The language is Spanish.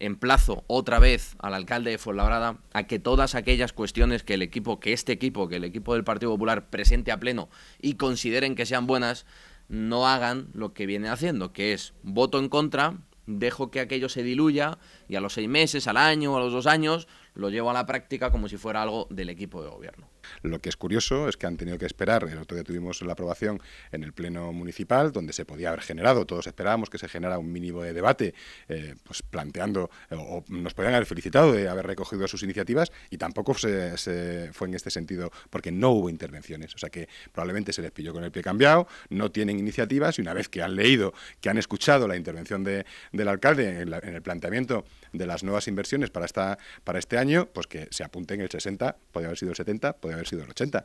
emplazo otra vez al alcalde de Fuenlabrada a que todas aquellas cuestiones que el equipo, que este equipo, que el equipo del Partido Popular presente a pleno y consideren que sean buenas, no hagan lo que viene haciendo, que es voto en contra, dejo que aquello se diluya y a los seis meses, al año, a los dos años, lo llevo a la práctica como si fuera algo del equipo de gobierno. Lo que es curioso es que han tenido que esperar, el otro día tuvimos la aprobación en el Pleno Municipal, donde se podía haber generado, todos esperábamos que se generara un mínimo de debate, eh, pues planteando, eh, o, nos podían haber felicitado de haber recogido sus iniciativas, y tampoco se, fue en este sentido, porque no hubo intervenciones, o sea que probablemente se les pilló con el pie cambiado, no tienen iniciativas, y una vez que han leído, que han escuchado la intervención de, del alcalde en, el planteamiento de las nuevas inversiones para, esta, para este año, pues que se apunte en el 60, podría haber sido el 70, podría haber sido el 80.